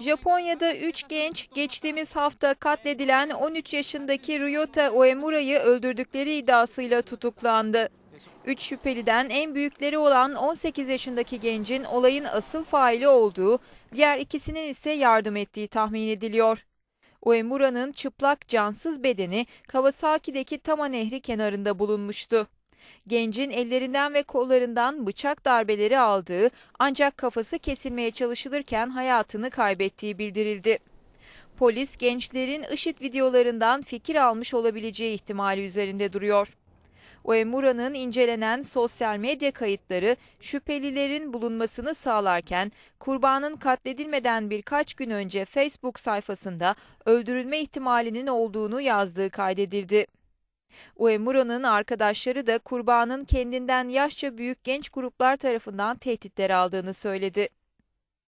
Japonya'da 3 genç geçtiğimiz hafta katledilen 13 yaşındaki Ryota Oemura'yı öldürdükleri iddiasıyla tutuklandı. 3 şüpheliden en büyükleri olan 18 yaşındaki gencin olayın asıl faili olduğu, diğer ikisinin ise yardım ettiği tahmin ediliyor. Oemura'nın çıplak cansız bedeni Kawasaki'deki Tama Nehri kenarında bulunmuştu. Gencin ellerinden ve kollarından bıçak darbeleri aldığı ancak kafası kesilmeye çalışılırken hayatını kaybettiği bildirildi. Polis gençlerin IŞİD videolarından fikir almış olabileceği ihtimali üzerinde duruyor. Uemura'nın incelenen sosyal medya kayıtları şüphelilerin bulunmasını sağlarken kurbanın katledilmeden birkaç gün önce Facebook sayfasında öldürülme ihtimalinin olduğunu yazdığı kaydedildi. Uemura'nın arkadaşları da kurbanın kendinden yaşça büyük genç gruplar tarafından tehditler aldığını söyledi.